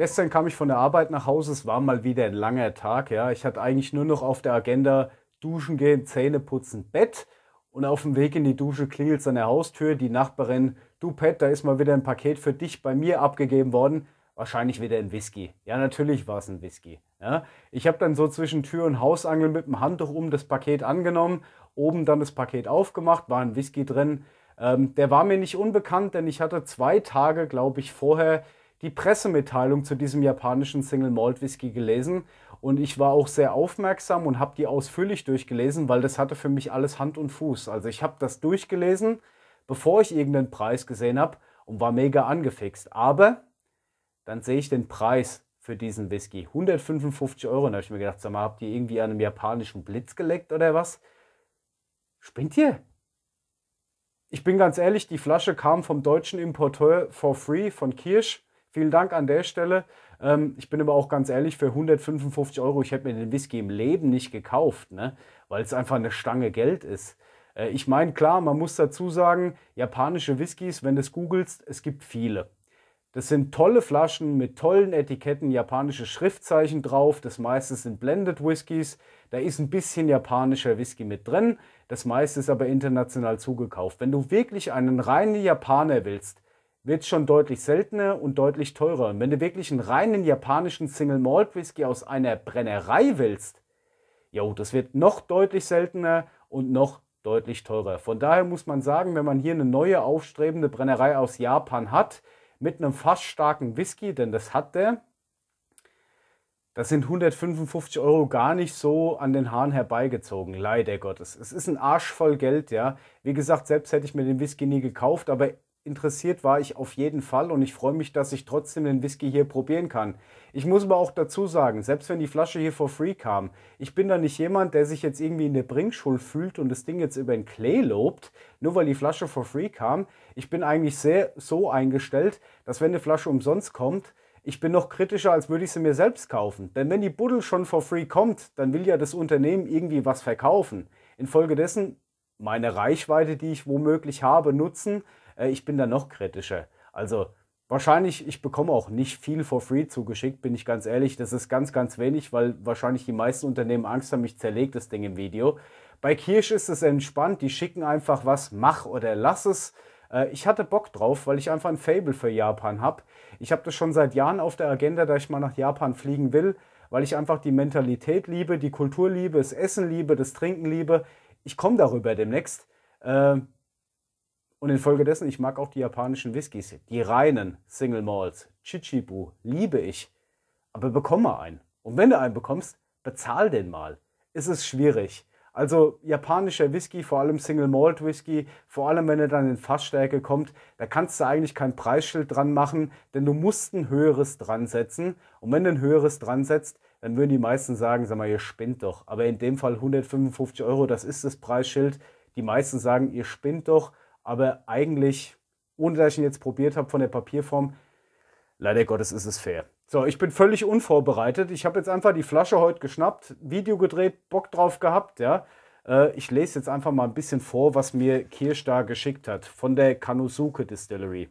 Gestern kam ich von der Arbeit nach Hause. Es war mal wieder ein langer Tag. Ja, ich hatte eigentlich nur noch auf der Agenda Duschen gehen, Zähne putzen, Bett. Und auf dem Weg in die Dusche klingelt es an der Haustür. Die Nachbarin, du Pet, da ist mal wieder ein Paket für dich bei mir abgegeben worden. Wahrscheinlich wieder ein Whisky. Ja, natürlich war es ein Whisky. Ja, ich habe dann so zwischen Tür und Hausangeln mit dem Handtuch um das Paket angenommen, oben dann das Paket aufgemacht, war ein Whisky drin. Ähm, der war mir nicht unbekannt, denn ich hatte zwei Tage, glaube ich, vorher die Pressemitteilung zu diesem japanischen Single Malt Whisky gelesen und ich war auch sehr aufmerksam und habe die ausführlich durchgelesen, weil das hatte für mich alles Hand und Fuß. Also ich habe das durchgelesen, bevor ich irgendeinen Preis gesehen habe und war mega angefixt. Aber dann sehe ich den Preis für diesen Whisky. 155 Euro. Und da habe ich mir gedacht, sag mal, habt ihr irgendwie an einem japanischen Blitz geleckt oder was? Spinnt ihr? Ich bin ganz ehrlich, die Flasche kam vom deutschen Importeur for free von Kirsch Vielen Dank an der Stelle. Ähm, ich bin aber auch ganz ehrlich, für 155 Euro, ich hätte mir den Whisky im Leben nicht gekauft, ne? weil es einfach eine Stange Geld ist. Äh, ich meine, klar, man muss dazu sagen, japanische Whiskys, wenn du es googelst, es gibt viele. Das sind tolle Flaschen mit tollen Etiketten, japanische Schriftzeichen drauf. Das meiste sind Blended Whiskys. Da ist ein bisschen japanischer Whisky mit drin. Das meiste ist aber international zugekauft. Wenn du wirklich einen reinen Japaner willst, wird es schon deutlich seltener und deutlich teurer. Und wenn du wirklich einen reinen japanischen Single Malt Whisky aus einer Brennerei willst, jo, das wird noch deutlich seltener und noch deutlich teurer. Von daher muss man sagen, wenn man hier eine neue aufstrebende Brennerei aus Japan hat, mit einem fast starken Whisky, denn das hat der, das sind 155 Euro gar nicht so an den Haaren herbeigezogen, leider Gottes. Es ist ein Arsch voll Geld, ja. Wie gesagt, selbst hätte ich mir den Whisky nie gekauft, aber interessiert war ich auf jeden Fall und ich freue mich, dass ich trotzdem den Whisky hier probieren kann. Ich muss aber auch dazu sagen, selbst wenn die Flasche hier for free kam, ich bin da nicht jemand, der sich jetzt irgendwie in der Bringschul fühlt und das Ding jetzt über den Klee lobt, nur weil die Flasche for free kam. Ich bin eigentlich sehr so eingestellt, dass wenn eine Flasche umsonst kommt, ich bin noch kritischer, als würde ich sie mir selbst kaufen. Denn wenn die Buddel schon for free kommt, dann will ja das Unternehmen irgendwie was verkaufen. Infolgedessen meine Reichweite, die ich womöglich habe, nutzen, äh, ich bin da noch kritischer. Also wahrscheinlich, ich bekomme auch nicht viel for free zugeschickt, bin ich ganz ehrlich. Das ist ganz, ganz wenig, weil wahrscheinlich die meisten Unternehmen Angst haben, mich zerlegt das Ding im Video. Bei Kirsch ist es entspannt, die schicken einfach was, mach oder lass es. Äh, ich hatte Bock drauf, weil ich einfach ein Fable für Japan habe. Ich habe das schon seit Jahren auf der Agenda, dass ich mal nach Japan fliegen will, weil ich einfach die Mentalität liebe, die Kultur liebe, das Essen liebe, das Trinken liebe. Ich komme darüber demnächst. Äh, und infolgedessen, ich mag auch die japanischen Whiskys. Die reinen Single Malls, Chichibu, liebe ich. Aber bekomm mal einen. Und wenn du einen bekommst, bezahl den mal. Es Ist schwierig. Also japanischer Whisky, vor allem Single Malt Whisky, vor allem wenn er dann in Fassstärke kommt, da kannst du eigentlich kein Preisschild dran machen, denn du musst ein höheres dran setzen. Und wenn du ein höheres dran setzt, dann würden die meisten sagen, sag mal, ihr spinnt doch. Aber in dem Fall 155 Euro, das ist das Preisschild. Die meisten sagen, ihr spinnt doch. Aber eigentlich, ohne dass ich ihn jetzt probiert habe von der Papierform, leider Gottes ist es fair. So, ich bin völlig unvorbereitet. Ich habe jetzt einfach die Flasche heute geschnappt, Video gedreht, Bock drauf gehabt, ja. Äh, ich lese jetzt einfach mal ein bisschen vor, was mir Kirsch da geschickt hat von der Kanosuke Distillery.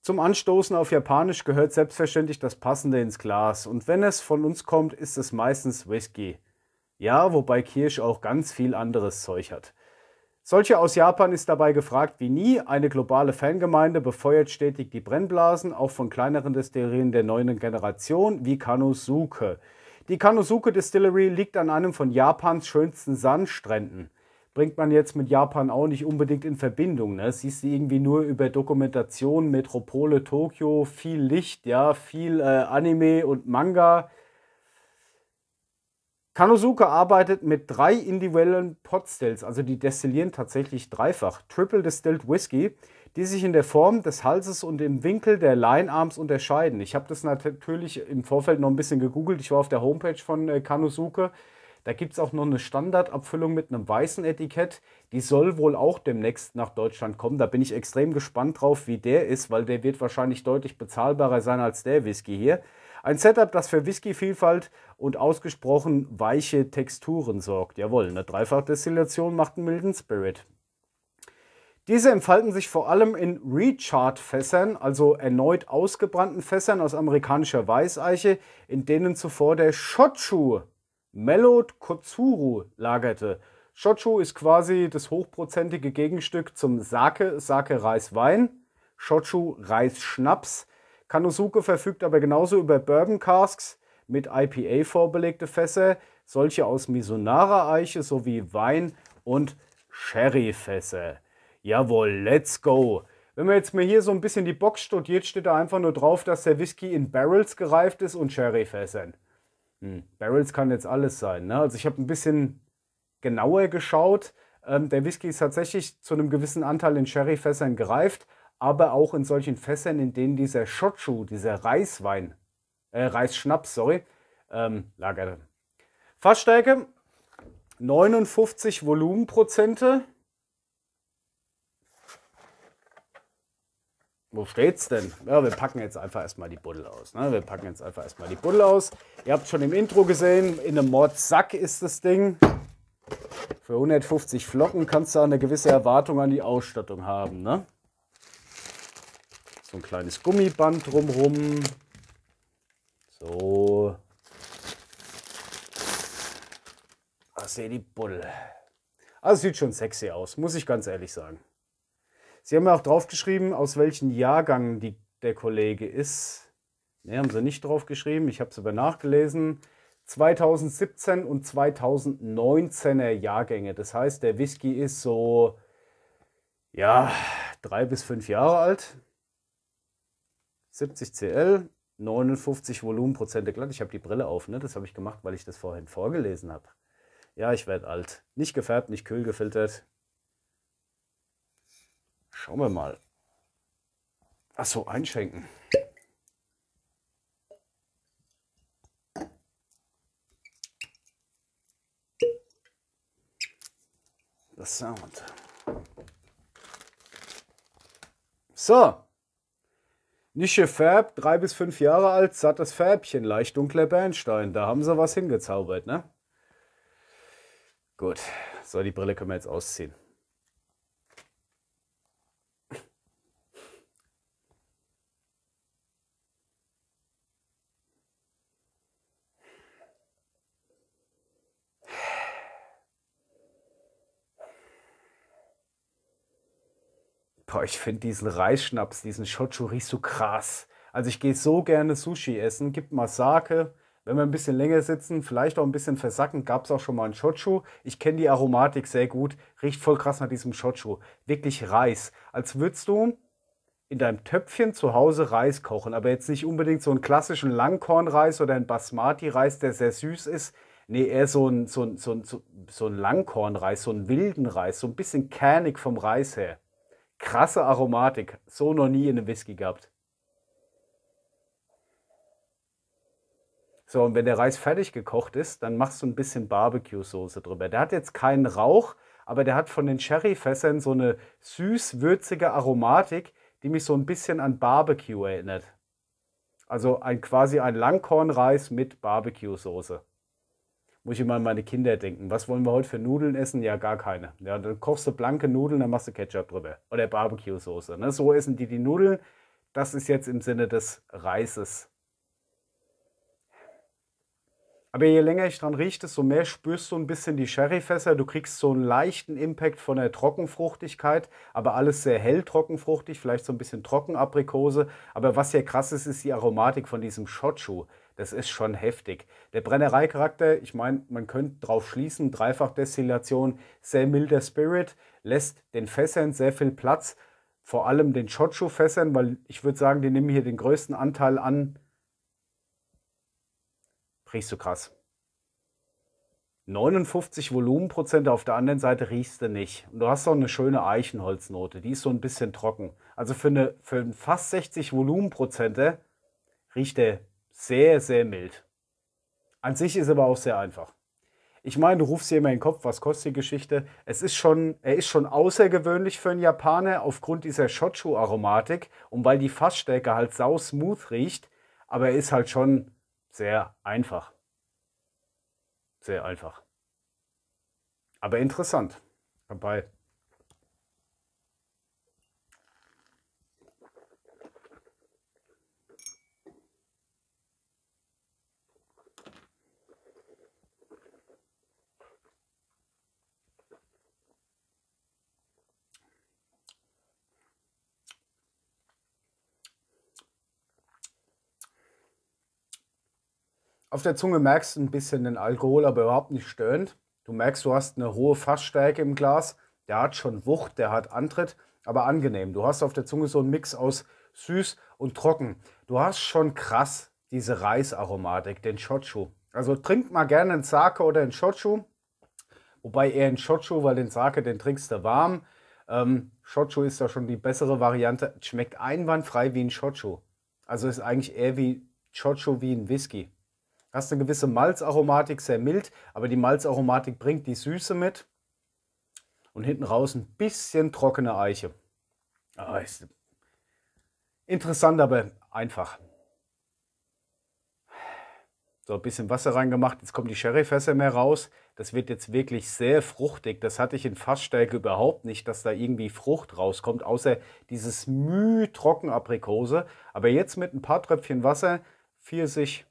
Zum Anstoßen auf Japanisch gehört selbstverständlich das Passende ins Glas und wenn es von uns kommt, ist es meistens Whisky. Ja, wobei Kirsch auch ganz viel anderes Zeug hat. Solche aus Japan ist dabei gefragt wie nie. Eine globale Fangemeinde befeuert stetig die Brennblasen, auch von kleineren Destillerien der neuen Generation wie Kanosuke. Die Kanosuke Distillery liegt an einem von Japans schönsten Sandstränden. Bringt man jetzt mit Japan auch nicht unbedingt in Verbindung. Ne? Siehst du irgendwie nur über Dokumentation, Metropole Tokio, viel Licht, ja, viel äh, Anime und Manga. Kanosuke arbeitet mit drei individuellen Potstells, also die destillieren tatsächlich dreifach. Triple Distilled Whisky, die sich in der Form des Halses und im Winkel der Linearms unterscheiden. Ich habe das natürlich im Vorfeld noch ein bisschen gegoogelt. Ich war auf der Homepage von äh, Kanosuke. Da gibt es auch noch eine Standardabfüllung mit einem weißen Etikett. Die soll wohl auch demnächst nach Deutschland kommen. Da bin ich extrem gespannt drauf, wie der ist, weil der wird wahrscheinlich deutlich bezahlbarer sein als der Whisky hier. Ein Setup, das für Whisky-Vielfalt und ausgesprochen weiche Texturen sorgt. Jawohl, eine Dreifachdestillation macht einen milden Spirit. Diese entfalten sich vor allem in Rechart-Fässern, also erneut ausgebrannten Fässern aus amerikanischer Weißeiche, in denen zuvor der Shochu Mellowed Kotsuru lagerte. Shochu ist quasi das hochprozentige Gegenstück zum Sake, Sake reis wein Shochu Reis Schnaps Kanosuke verfügt aber genauso über Bourbon Casks mit IPA vorbelegte Fässer, solche aus Misonara-Eiche sowie Wein- und Sherry-Fässer. Jawohl, let's go! Wenn man jetzt mal hier so ein bisschen die Box studiert, steht da einfach nur drauf, dass der Whisky in Barrels gereift ist und Sherryfässern. Hm. Barrels kann jetzt alles sein. Ne? Also ich habe ein bisschen genauer geschaut. Ähm, der Whisky ist tatsächlich zu einem gewissen Anteil in Sherry Fässern gereift, aber auch in solchen Fässern, in denen dieser Shochu, dieser Reiswein, äh, Reisschnaps, sorry, ähm, lagerte. Fassstärke 59 Volumenprozente. Wo steht's denn? Ja, wir packen jetzt einfach erstmal die Buddel aus. Ne? Wir packen jetzt einfach erstmal die Buddel aus. Ihr habt schon im Intro gesehen, in einem Mordsack ist das Ding. Für 150 Flocken kannst du eine gewisse Erwartung an die Ausstattung haben. Ne? so ein kleines Gummiband drumherum. So. Ah, sehe die Bulle. Also sieht schon sexy aus, muss ich ganz ehrlich sagen. Sie haben ja auch draufgeschrieben, aus welchem Jahrgang die, der Kollege ist. Ne, haben sie nicht draufgeschrieben. Ich habe es aber nachgelesen. 2017 und 2019er Jahrgänge. Das heißt, der Whisky ist so, ja, drei bis fünf Jahre alt. 70 CL, 59 Volumenprozente glatt. Ich habe die Brille auf, ne? das habe ich gemacht, weil ich das vorhin vorgelesen habe. Ja, ich werde alt. Nicht gefärbt, nicht kühl gefiltert. Schauen wir mal. Achso, einschenken. Das Sound. So. Nische Fab, drei bis fünf Jahre alt, sattes Färbchen, leicht dunkler Bernstein. Da haben sie was hingezaubert, ne? Gut, so die Brille können wir jetzt ausziehen. boah, ich finde diesen Reisschnaps, diesen Shochurisu krass. Also ich gehe so gerne Sushi essen, gibt mal Sake. Wenn wir ein bisschen länger sitzen, vielleicht auch ein bisschen versacken, gab es auch schon mal einen Shochu. Ich kenne die Aromatik sehr gut, riecht voll krass nach diesem Shochu. Wirklich Reis. Als würdest du in deinem Töpfchen zu Hause Reis kochen, aber jetzt nicht unbedingt so einen klassischen Langkornreis oder einen Basmati-Reis, der sehr süß ist. Nee, eher so ein, so, ein, so, ein, so ein Langkornreis, so einen wilden Reis, so ein bisschen kernig vom Reis her krasse Aromatik. So noch nie in einem Whisky gehabt. So, und wenn der Reis fertig gekocht ist, dann machst du ein bisschen Barbecue-Soße drüber. Der hat jetzt keinen Rauch, aber der hat von den Sherry-Fässern so eine süß-würzige Aromatik, die mich so ein bisschen an Barbecue erinnert. Also ein, quasi ein Langkornreis mit Barbecue-Soße muss ich mal an meine Kinder denken. Was wollen wir heute für Nudeln essen? Ja, gar keine. Ja, dann kochst du blanke Nudeln, dann machst du Ketchup drüber oder Barbecue-Soße. Ne? So essen die die Nudeln. Das ist jetzt im Sinne des Reises. Aber je länger ich dran rieche, desto mehr spürst du ein bisschen die Sherryfässer. Du kriegst so einen leichten Impact von der Trockenfruchtigkeit, aber alles sehr hell trockenfruchtig, vielleicht so ein bisschen Trockenaprikose. Aber was hier krass ist, ist die Aromatik von diesem Shochu. Das ist schon heftig. Der Brennereicharakter, ich meine, man könnte drauf schließen, Dreifachdestillation, sehr milder Spirit, lässt den Fässern sehr viel Platz, vor allem den Chocho-Fässern, weil ich würde sagen, die nehmen hier den größten Anteil an. Riechst du krass. 59 Volumenprozent, auf der anderen Seite riechst du nicht. Und du hast auch eine schöne Eichenholznote, die ist so ein bisschen trocken. Also für, eine, für fast 60 Volumenprozente riecht der sehr, sehr mild. An sich ist aber auch sehr einfach. Ich meine, du rufst dir immer in den Kopf, was kostet die Geschichte? Es ist schon, er ist schon außergewöhnlich für einen Japaner aufgrund dieser Shochu-Aromatik und weil die Fassstärke halt sau smooth riecht, aber er ist halt schon sehr einfach. Sehr einfach. Aber interessant. Dabei. Auf der Zunge merkst du ein bisschen den Alkohol, aber überhaupt nicht störend. Du merkst, du hast eine hohe Fassstärke im Glas. Der hat schon Wucht, der hat Antritt, aber angenehm. Du hast auf der Zunge so einen Mix aus süß und trocken. Du hast schon krass diese Reisaromatik, den Shochu. Also trink mal gerne einen Sake oder einen Shochu. Wobei eher einen Shochu, weil den Sake, den trinkst du warm. Ähm, Shochu ist da schon die bessere Variante. Schmeckt einwandfrei wie ein Shochu. Also ist eigentlich eher wie Shochu wie ein Whisky hast eine gewisse Malzaromatik, sehr mild, aber die Malzaromatik bringt die Süße mit und hinten raus ein bisschen trockene Eiche. Ah, ist interessant, aber einfach. So ein bisschen Wasser reingemacht, jetzt kommen die Sherryfässer mehr raus. Das wird jetzt wirklich sehr fruchtig. Das hatte ich in Fassstärke überhaupt nicht, dass da irgendwie Frucht rauskommt, außer dieses müh trocken Aprikose. Aber jetzt mit ein paar Tröpfchen Wasser, Pfirsich,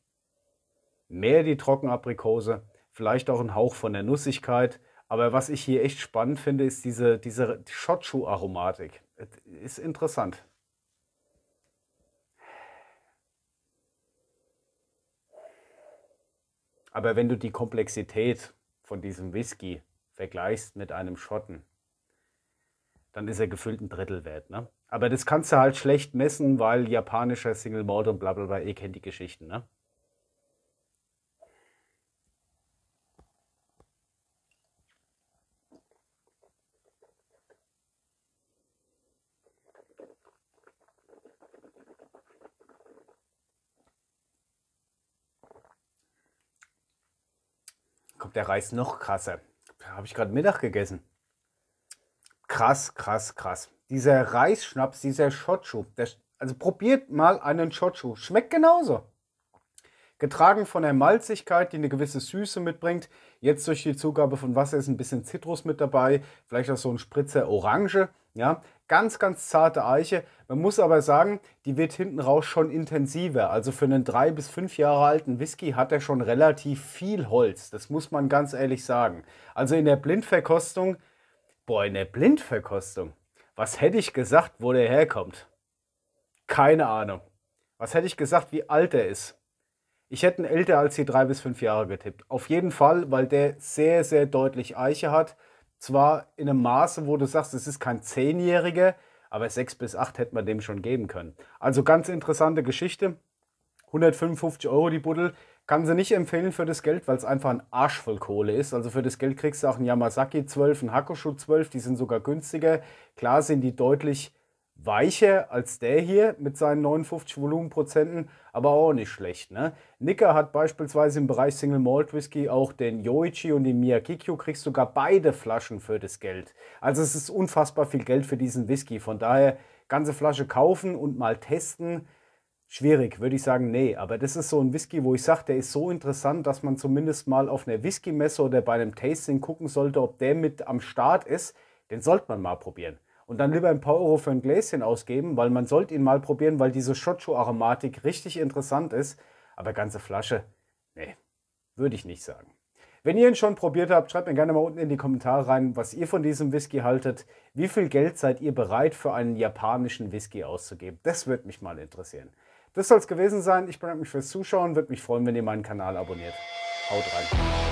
mehr die Trockenaprikose, vielleicht auch ein Hauch von der Nussigkeit. Aber was ich hier echt spannend finde, ist diese, diese Schotschuh-Aromatik. Ist interessant. Aber wenn du die Komplexität von diesem Whisky vergleichst mit einem Schotten, dann ist er gefüllt ein Drittel wert. Ne? Aber das kannst du halt schlecht messen, weil japanischer Single Malt und bla bla bla, ihr kennt die Geschichten. Ne? der Reis noch krasser. Habe ich gerade Mittag gegessen. Krass, krass, krass. Dieser Reisschnaps, dieser Shotschuh, also probiert mal einen Shotschuh. Schmeckt genauso. Getragen von der Malzigkeit, die eine gewisse Süße mitbringt. Jetzt durch die Zugabe von Wasser ist ein bisschen Zitrus mit dabei. Vielleicht auch so ein Spritzer Orange. Ja, ganz, ganz zarte Eiche. Man muss aber sagen, die wird hinten raus schon intensiver. Also für einen drei bis fünf Jahre alten Whisky hat er schon relativ viel Holz. Das muss man ganz ehrlich sagen. Also in der Blindverkostung, boah, in der Blindverkostung, was hätte ich gesagt, wo der herkommt? Keine Ahnung. Was hätte ich gesagt, wie alt er ist? Ich hätte einen älter als die drei bis fünf Jahre getippt. Auf jeden Fall, weil der sehr, sehr deutlich Eiche hat zwar in einem Maße, wo du sagst, es ist kein Zehnjähriger, aber sechs bis acht hätte man dem schon geben können. Also ganz interessante Geschichte. 155 Euro die Buddel. Kann sie nicht empfehlen für das Geld, weil es einfach ein Arsch voll Kohle ist. Also für das Geld kriegst du auch einen Yamazaki 12, einen Hakushu 12, die sind sogar günstiger. Klar sind die deutlich günstiger weicher als der hier mit seinen 59 Volumenprozenten, aber auch nicht schlecht. Ne? Nicker hat beispielsweise im Bereich Single Malt Whisky auch den Yoichi und den Miyakikyo, kriegst sogar beide Flaschen für das Geld. Also es ist unfassbar viel Geld für diesen Whisky. Von daher ganze Flasche kaufen und mal testen. Schwierig, würde ich sagen, nee. Aber das ist so ein Whisky, wo ich sage, der ist so interessant, dass man zumindest mal auf einer Whisky-Messe oder bei einem Tasting gucken sollte, ob der mit am Start ist. Den sollte man mal probieren und dann lieber ein paar Euro für ein Gläschen ausgeben, weil man sollte ihn mal probieren, weil diese Shochu-Aromatik richtig interessant ist. Aber ganze Flasche, nee, würde ich nicht sagen. Wenn ihr ihn schon probiert habt, schreibt mir gerne mal unten in die Kommentare rein, was ihr von diesem Whisky haltet. Wie viel Geld seid ihr bereit für einen japanischen Whisky auszugeben? Das würde mich mal interessieren. Das soll es gewesen sein. Ich bedanke mich fürs Zuschauen, würde mich freuen, wenn ihr meinen Kanal abonniert. Haut rein.